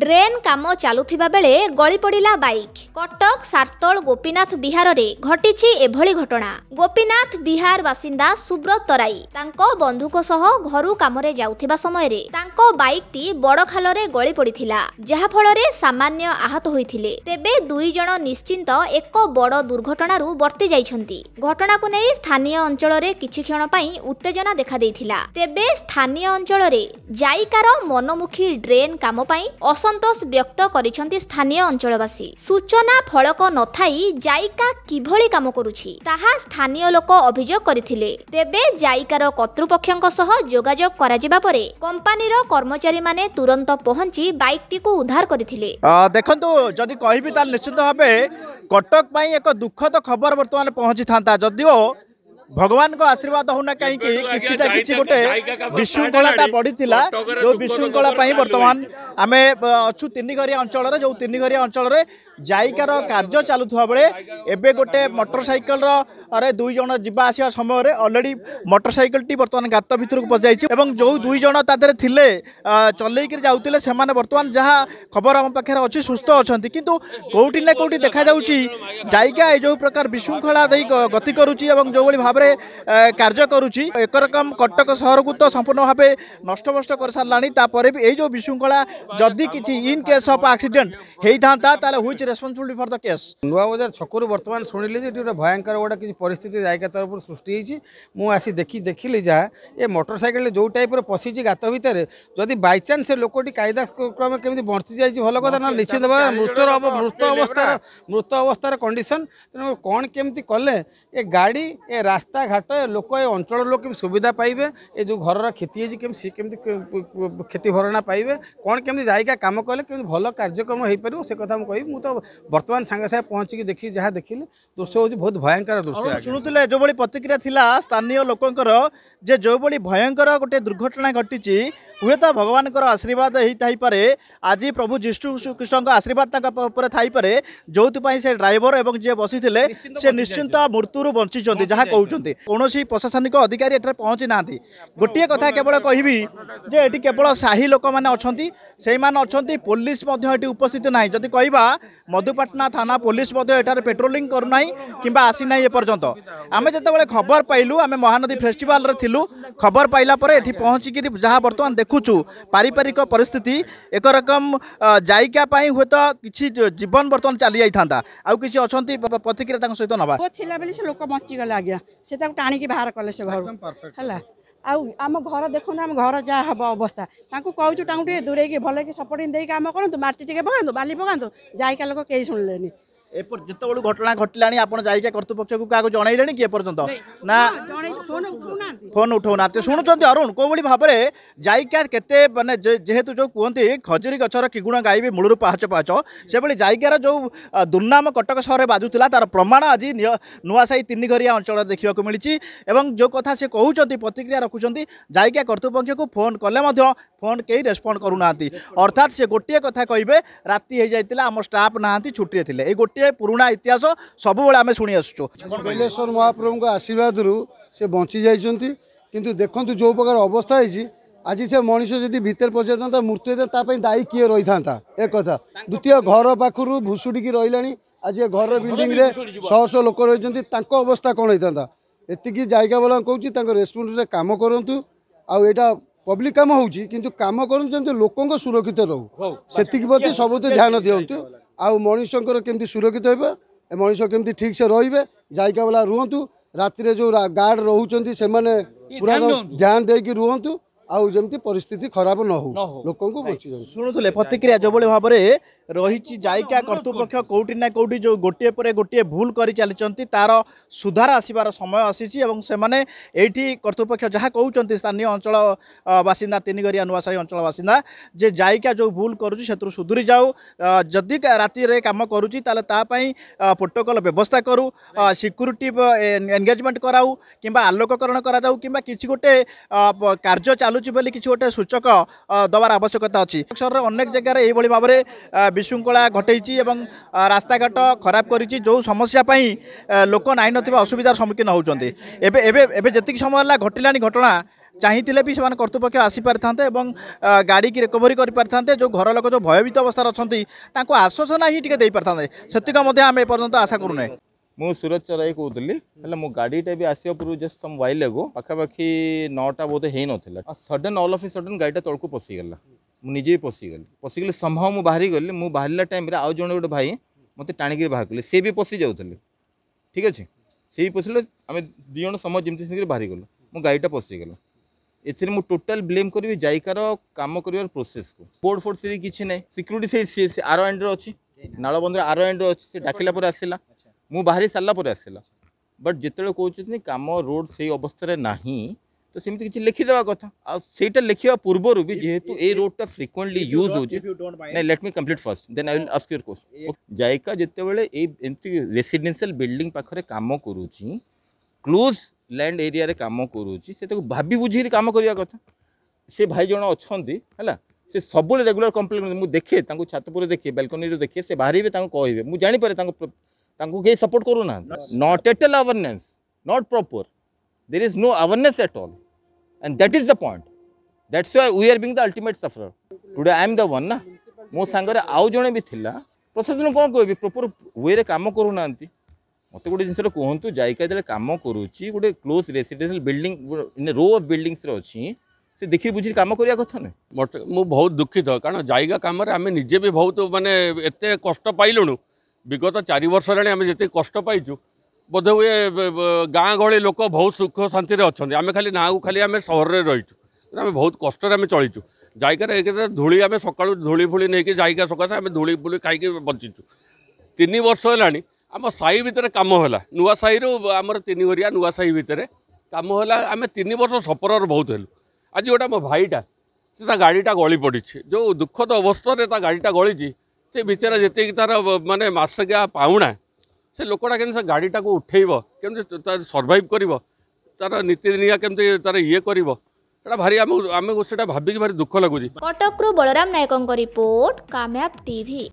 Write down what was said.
Drain କାମ ଚାଲୁଥିବା ବେଳେ ଗଳିପଡ଼ିଲା ବାଇକ୍ କଟକ ସାର୍ତ୍ତଳ ଗୋପୀନାଥ ବିହାରରେ ଘଟିଛି ଏଭଳି ଘଟଣା ଗୋପୀନାଥ ବିହାର ବାସିନ୍ଦା ସୁବ୍ରତ ତରାଇ ତାଙ୍କ ବନ୍ଧୁଙ୍କ ସହ ଘରୁ କାମରେ ଯାଉଥିବା ସମୟରେ ତାଙ୍କ ବାଇକ୍ଟି ବଡ଼ ଖାଲରେ ଗଳି ପଡ଼ିଥିଲା ଯାହାଫଳରେ ସାମାନ୍ୟ ଆହତ ହୋଇଥିଲେ ତେବେ ଦୁଇ ଜଣ ନିଶ୍ଚିନ୍ତ ଏକ ବଡ଼ ଦୁର୍ଘଟଣାରୁ ବର୍ତ୍ତି ଯାଇଛନ୍ତି ଘଟଣାକୁ ନେଇ ସ୍ଥାନୀୟ ଅଞ୍ଚଳରେ କିଛି କ୍ଷଣ ପାଇଁ ଉତ୍ତେଜନା ଦେଖାଦେଇଥିଲା ତେବେ ସ୍ଥାନୀୟ ଅଞ୍ଚଳରେ ଜାଇକାର ମନୋମୁଖୀ ଡ୍ରେନ୍ କାମ ପାଇଁ অসন্তোষ ব্যক্ত করেছেন স্থানীয় অঞ্চলবাসী সূচনা ফলক নথাই জাইকা কিভাবে কাম করুছি তাহা স্থানীয় লোক অভিযোগ করে তেবে জাইকার কর্তৃপক্ষ যোগাযোগ করা পরে কোম্পানির কর্মচারী মানে তুরন্ত পৌঁছি বাইকটি উদ্ধার করে দেখুন যদি কহবি তাহলে নিশ্চিত ভাবে কটক পাই এক দুঃখদ খবর বর্তমানে পৌঁছি থাকে যদিও ভগবানଙ୍କ ଆଶୀର୍ବାଦ ହେଉନା କାହିଁକି କିଛି ନା କିଛି ଗୋଟେ ବିଶୃଙ୍ଖଳାଟା ବଢ଼ିଥିଲା ଯେଉଁ ବିଶୃଙ୍ଖଳା ପାଇଁ ବର୍ତ୍ତମାନ ଆମେ ଅଛୁ ତିନିଘରିଆ ଅଞ୍ଚଳରେ ଯେଉଁ ତିନିଘରିଆ ଅଞ୍ଚଳରେ ଜାଇକାର କାର୍ଯ୍ୟ ଚାଲୁଥିବା ବେଳେ ଏବେ ଗୋଟେ ମଟରସାଇକେଲର ଦୁଇ ଜଣ ଯିବା ଆସିବା ସମୟରେ ଅଲରେଡ଼ି ମଟରସାଇକେଲଟି ବର୍ତ୍ତମାନ ଗାତ ଭିତରକୁ ପଶିଯାଇଛି ଏବଂ ଯେଉଁ ଦୁଇ ଜଣ ତା ଦେହରେ ଥିଲେ ଚଲେଇକିରି ଯାଉଥିଲେ ସେମାନେ ବର୍ତ୍ତମାନ ଯାହା ଖବର ଆମ ପାଖରେ ଅଛି ସୁସ୍ଥ ଅଛନ୍ତି କିନ୍ତୁ କେଉଁଠି ନା କେଉଁଠି ଦେଖାଯାଉଛି ଜାଇକା ଏ ଯେଉଁ ପ୍ରକାର ବିଶୃଙ୍ଖଳା ଦେଇ ଗତି କରୁଛି ଏବଂ ଯେଉଁଭଳି ভাবে কার্য করুছি একরকম কটক সহরকু তো সম্পূর্ণ ভাবে নষ্টভষ্ট করে সারা তাপরে বি এই যে বিশৃঙ্খলা যদি কিছু ইন কেস অফ আক্সিডেন্ট হয়ে থাকে তাহলে which responsibility for the case নূয়াবজার ছকরু বর্তমান শুণিলি যে এটি গোটে ভয়ঙ্কর গোটা কিছু পরিস্থিতি জায়গা তরফ সৃষ্টি হয়েছি মু আসি দেখি দেখিলি যা এ মোটর সাইকেল যে টাইপর পশিছি গাত ভিতরে যদি বাইচান্স সে লোকটি কায়দা ক্রমে কেমি বঞ্চি যাই ভাল কথা না নিশ্চিত ভাবে মৃত্যুর মৃত অবস্থার মৃত অবস্থার কন্ডিশন তেমন কম কেমি কলে এ গাড়ি এ রাস্তা রাস্তাঘাট লোক এ অঞ্চলের লোক কেমি সুবিধা পাইবে এ যে ঘরর ক্ষতি হয়েছে কেমি সে কেমি ক্ষতি ভরণা পাইবে কোণ কেমি জায়গা কাম কলে কেমি ভালো কার্যক্রম হয়ে পাব সে কথা মু কবি মু তো বর্তমান সাংে সাথে পৌঁছিকি দেখি যা দেখিলি দৃশ্য হচ্ছে বহুত ভয়ঙ্কর দৃশ্য শুণুলে যেভাবে প্রতিক্রিয়া লা স্থানীয় লোকর যে যেভাবে ভয়ঙ্কর গোটে দুর্ঘটনা ঘটিছে ହୁଏତ ଭଗବାନଙ୍କର ଆଶୀର୍ବାଦ ହେଇଥାଇପାରେ ଆଜି ପ୍ରଭୁ ଯୀଶୁଖ୍ରୀଷ୍ଟଙ୍କ ଆଶୀର୍ବାଦ ତାଙ୍କ ଉପରେ ଥାଇପାରେ ଯେଉଁଥିପାଇଁ ସେ ଡ୍ରାଇଭର ଏବଂ ଯିଏ ବସିଥିଲେ ସେ ନିଶ୍ଚିନ୍ତ ମୃତ୍ୟୁରୁ ବଞ୍ଚିଛନ୍ତି ଯାହା କହୁଛନ୍ତି କୌଣସି ପ୍ରଶାସନିକ ଅଧିକାରୀ ଏଠାରେ ପହଞ୍ଚି ନାହାନ୍ତି ଗୋଟିଏ କଥା କେବଳ କହିବି ଯେ ଏଠି କେବଳ ସାହି ଲୋକମାନେ ଅଛନ୍ତି ସେଇମାନେ ଅଛନ୍ତି ପୋଲିସ ମଧ୍ୟ ଏଠି ଉପସ୍ଥିତ ନାହିଁ ଯଦି କହିବା ମଧୁପାଟଣା ଥାନା ପୋଲିସ ମଧ୍ୟ ଏଠାରେ ପେଟ୍ରୋଲିଂ କରୁନାହିଁ କିମ୍ବା ଆସିନାହିଁ ଏପର୍ଯ୍ୟନ୍ତ ଆମେ ଯେତେବେଳେ ଖବର ପାଇଲୁ ଆମେ ମହାନଦୀ ଫେଷ୍ଟିଭାଲରେ ଥିଲୁ ଖବର ପାଇଲା ପରେ ଏଠି ପହଞ୍ଚିକିରି ଯାହା ବର୍ତ୍ତମାନ ଦେଖୁ দেখুছু পারিবারিক পরিস্থিতি এক রকম জায়িকা পাই হুয়েত কিছু জীবন বর্তমান চালি যাই থাকে আউ কিছু অনেক প্রতিক্রিয়া তাঁর সহ নবা ছিলা বেলে সে লোক বঞ্চিগলে আজ্ঞা সে তাকে টাণিকি বাহার কলে সে ঘর হ্যাঁ আউ আম ঘর দেখুন আম ঘর যা হব অবস্থা তাঁকু কৌছু তাঁকু টিকে দূরেইকি ভালকি সপোর্টিং দিয়ে কাম করতু মাটি টিকে পকাতু বালি পকাতু জায়িকা লোক কেই শুনলেনি এপর যেতবেলু ঘটনা ঘটলানি আপনার যাইকা কর্তৃপক্ষকে কাহু জনাইলে কি এপর্যন্ত না ফোন উঠাও না শুণুচ্ছেন অরুণ কোভাবে ভাবে যাইকা কেতে মানে যেহেতু যে কুহতি খজুরি গছর কিগুণ গাইবি মূলর পাহাচ পাহাচ সেভাবে যাইকার যে দুর্নাম কটক সহরে বাজুলা তার প্রমাণ আজ নূয়াশাহী তিনিঘরিয়া অঞ্চল দেখা মিছে এবং যে কথা সে কুমার প্রতিক্রিয়া রাখুন যাইকা কর্তৃপক্ষকে ফোন কলে ফোন কে রেসপন্ড করু না অর্থাৎ সে গোটিয়ে কথা কহবে রাতে হয়ে যাই আমার স্টাফ না ছুটিয়ে লে এই গোটিয়ে ଗୋଟିଏ ପୁରୁଣା ଇତିହାସ ସବୁବେଳେ ଆମେ ଶୁଣି ଆସୁଛୁ ବେଲେଶ୍ୱର ମହାପ୍ରଭୁଙ୍କ ଆଶୀର୍ବାଦରୁ ସେ ବଞ୍ଚି ଯାଇଛନ୍ତି କିନ୍ତୁ ଦେଖନ୍ତୁ ଯେଉଁ ପ୍ରକାର ଅବସ୍ଥା ହେଇଛି ଆଜି ସେ ମଣିଷ ଯଦି ଭିତରେ ପଚାରିଥାନ୍ତା ମୃତ୍ୟୁ ହେଇଥାନ୍ତା ତା ପାଇଁ ଦାୟୀ କିଏ ରହିଥାନ୍ତା ଏ କଥା ଦ୍ୱିତୀୟ ଘର ପାଖରୁ ଭୁଷୁଡ଼ିକି ରହିଲାଣି ଆଜି ଏ ଘରର ବିଲ୍ଡିଂରେ ଶହ ଶହ ଲୋକ ରହିଛନ୍ତି ତାଙ୍କ ଅବସ୍ଥା କ'ଣ ହେଇଥାନ୍ତା ଏତିକି ଜାଇକା ବାଲା କହୁଛି ତାଙ୍କ ରେସ୍ପନ୍ସରେ କାମ କରନ୍ତୁ ଆଉ ଏଇଟା ପବ୍ଲିକ କାମ ହେଉଛି କିନ୍ତୁ କାମ କରନ୍ତୁ ଯେମିତି ଲୋକଙ୍କ ସୁରକ୍ଷିତ ରହୁ ସେତିକି ପ୍ରତି ସବୁଥିରେ ଧ୍ୟାନ ଦିଅନ୍ତୁ ଆଉ ମଣିଷଙ୍କର କେମିତି ସୁରକ୍ଷିତ ହେବେ ଏ ମଣିଷ କେମିତି ଠିକ୍ସେ ରହିବେ ଯାଇକା ବାଲା ରୁହନ୍ତୁ ରାତିରେ ଯେଉଁ ଗାର୍ଡ ରହୁଛନ୍ତି ସେମାନେ ପୁରା ଧ୍ୟାନ ଦେଇକି ରୁହନ୍ତୁ ଆଉ ଯେମିତି ପରିସ୍ଥିତି ଖରାପ ନ ହଉ ଲୋକଙ୍କୁ ବଞ୍ଚିଯାଉ ଶୁଣୁଥିଲେ ପ୍ରତିକ୍ରିୟା ଯେଉଁଭଳି ଭାବରେ ରହିଛି ଜାଇକା କର୍ତ୍ତୃପକ୍ଷ କେଉଁଠି ନା କେଉଁଠି ଯେଉଁ ଗୋଟିଏ ପରେ ଗୋଟିଏ ଭୁଲ କରି ଚାଲିଛନ୍ତି ତା'ର ସୁଧାର ଆସିବାର ସମୟ ଆସିଛି ଏବଂ ସେମାନେ ଏଇଠି କର୍ତ୍ତୃପକ୍ଷ ଯାହା କହୁଛନ୍ତି ସ୍ଥାନୀୟ ଅଞ୍ଚଳ ବାସିନ୍ଦା ତିନିଗରିଆ ନୂଆସାହି ଅଞ୍ଚଳ ବାସିନ୍ଦା ଯେ ଜାଇକା ଯେଉଁ ଭୁଲ କରୁଛି ସେଥିରୁ ସୁଧୁରି ଯାଉ ଯଦି ରାତିରେ କାମ କରୁଛି ତାହେଲେ ତା ପାଇଁ ପ୍ରୋଟୋକଲ୍ ବ୍ୟବସ୍ଥା କରୁ ସିକ୍ୟୁରିଟି ଏନଗେଜମେଣ୍ଟ କରାଉ କିମ୍ବା ଆଲୋକକରଣ କରାଯାଉ କିମ୍ବା କିଛି ଗୋଟେ କାର୍ଯ୍ୟ ଚାଲୁଛି ବୋଲି କିଛି ଗୋଟେ ସୂଚକ ଦେବାର ଆବଶ୍ୟକତା ଅଛି ସହରରେ ଅନେକ ଜାଗାରେ ଏଇଭଳି ଭାବରେ বিশৃঙ্খলা ঘটাইছি এবং রাস্তাঘাট খারাপ করেছি যে ସମସ୍ୟା ପାଇଁ ଲୋକ ନାହିଁ ନଥିବା ଅସୁବିଧାର ସମ୍ମୁଖୀନ ହେଉଛନ୍ତି এবে ଏବେ ଏବେ ଯେତିକି ସମୟ ହେଲା ଘଟିଲାଣି ଘଟଣା চাইলে বি সে কর্তৃপক্ষ আসিপারিথাতে এবং গাড়ি কি রিকভরি করে পারিথাতে যে ঘর লোক যে ভয়ভীত অবস্থার অনেক তা আশ্বাসনা হি টিকি দিয়ে সেতিক আমি এপর্যন্ত আশা করু না মু সুরজ চরাই কৌলি হলে মো গাড়িটা বি আসা পূর্ব জস্ট সম ওয়াইল এগো পাখাপাখি নটা বোধে হয়ে নথিলা সডেন অল অফ এ সডেন গাড়িটা তলকু পশিগলা ମୁଁ ନିଜେ ପଶିଗଲି ପଶିଗଲି ସମ୍ଭବ ମୁଁ ବାହାରିଗଲି ମୁଁ ବାହାରିଲା ଟାଇମ୍ରେ ଆଉ ଜଣେ ଗୋଟେ ଭାଇ ମୋତେ ଟାଣିକିରି ବାହାର କଲେ ସେ ବି ପଶି ଯାଉଥିଲେ ଠିକ୍ ଅଛି ସେ ବି ପଶିଲେ ଆମେ ଦୁଇ ଜଣ ସମୟ ଯେମିତି ସେମିତି ବାହାରିଗଲୁ ମୁଁ ଗାଡ଼ିଟା ପଶିଗଲା ଏଥିରେ ମୁଁ ଟୋଟାଲ୍ ବ୍ଲେମ୍ କରିବି ଜାଇକାର କାମ କରିବାର ପ୍ରୋସେସ୍କୁ ବୋର୍ଡ଼ ଫୋର୍ଡ଼ ସେଠି କିଛି ନାହିଁ ସିକ୍ୟୁରିଟି ସେଇ ସେ ଆର ଏଣ୍ଡରେ ଅଛି ନାଳବନ୍ଧର ଆର ଏଣ୍ଡରେ ଅଛି ସେ ଡାକିଲା ପରେ ଆସିଲା ମୁଁ ବାହାରି ସାରିଲା ପରେ ଆସିଲା ବଟ୍ ଯେତେବେଳେ କହୁଛନ୍ତି କାମ ରୋଡ଼୍ ସେଇ ଅବସ୍ଥାରେ ନାହିଁ तो सेमती किसी लिखीदे कथा आईटा लिखा पूर्व भी जेहेतु ये रोड टा फ्रिक्वेंटली यूज होट me complete first then I will assure कोर्स जैका जितेबाला एमती रेसीडेल बिल्डिंग पाखे कम करुच्ची क्लोज लैंड एरिया कम करुच्ची से भाभी बुझे कम करवा कथ से भाई जन अच्छा है से सब रेगुला कम्प्लेन मुझे देखे छतपुर देखे बेलकोनी देखे से बाहर कह जापे सपोर्ट करू ना नट एटेल अवेरने not proper There is no awareness at all. And that is the point. That's why we are being the ultimate sufferer. Today I am the one na. ମୋ ସାଙ୍ଗରେ ଆଉ ଜଣେ bi ଥିଲା ପ୍ରଶାସନ କ'ଣ କହିବି ପ୍ରପର୍ ୱେରେ କାମ କରୁନାହାନ୍ତି ମୋତେ ଗୋଟେ ଜିନିଷଟା କୁହନ୍ତୁ ଜାଇକା ଯେତେବେଳେ କାମ କରୁଛି ଗୋଟେ close residential building row of ବିଲ୍ଡିଂସରେ ଅଛି ସେ ଦେଖି ବୁଝିକି କାମ କରିବା କଥା ନୁହେଁ ବଟ୍ ମୁଁ ବହୁତ ଦୁଃଖିତ କାରଣ ଜାଇଗା କାମରେ ଆମେ ନିଜେ ବି ବହୁତ ମାନେ ଏତେ କଷ୍ଟ ପାଇଲୁଣୁ ବିଗତ ଚାରି ବର୍ଷ ହେଲାଣି ଆମେ ଯେତିକି କଷ୍ଟ ବୋଧହୁଏ ଗାଁ ଗହଳି ଲୋକ ବହୁତ ସୁଖ ଶାନ୍ତିରେ ଅଛନ୍ତି ଆମେ ଖାଲି ନାଁକୁ ଖାଲି ଆମେ ସହରରେ ରହିଛୁ ଆମେ ବହୁତ କଷ୍ଟରେ ଆମେ ଚଳିଛୁ ଜାଇକାରେ ଏକରେ ଧୂଳି ଆମେ ସକାଳୁ ଧୂଳି ଫୁଳି ନେଇକି ଜାଇକା ସକାଶେ ଆମେ ଧୂଳି ଫୁଳି ଖାଇକି ବଞ୍ଚିଛୁ ତିନି ବର୍ଷ ହେଲାଣି ଆମ ସାହି ଭିତରେ କାମ ହେଲା ନୂଆ ସାହିରୁ ଆମର ତିନି ଘରିଆ ନୂଆ ସାହି ଭିତରେ କାମ ହେଲା ଆମେ ତିନି ବର୍ଷ ସପରରେ ବହୁତ ହେଲୁ ଆଜି ଗୋଟେ ମୋ ଭାଇଟା ସେ ତା ଗାଡ଼ିଟା ଗଳି ପଡ଼ିଛି ଯେଉଁ ଦୁଃଖଦ ଅବସ୍ଥାରେ ତା ଗାଡ଼ିଟା ଗଳିଛି ସେ ବିଚାରା ଯେତିକି ତା'ର ମାନେ ମାସିକିଆ ପାଉଣା ସେ ଲୋକଟା କେମିତି ସେ ଗାଡ଼ିଟାକୁ ଉଠେଇବ କେମିତି ତା ସର୍ଭାଇଭ୍ କରିବ ତାର ନୀତିଦିନିଆ କେମିତି ତାର ଇଏ କରିବ ସେଟା ଭାରି ଆମକୁ ଆମକୁ ସେଟା ଭାବିକି ଭାରି ଦୁଃଖ ଲାଗୁଛି କଟକରୁ ବଳରାମ ନାୟକଙ୍କ ରିପୋର୍ଟ କାମ୍ୟାପ ଟିଭି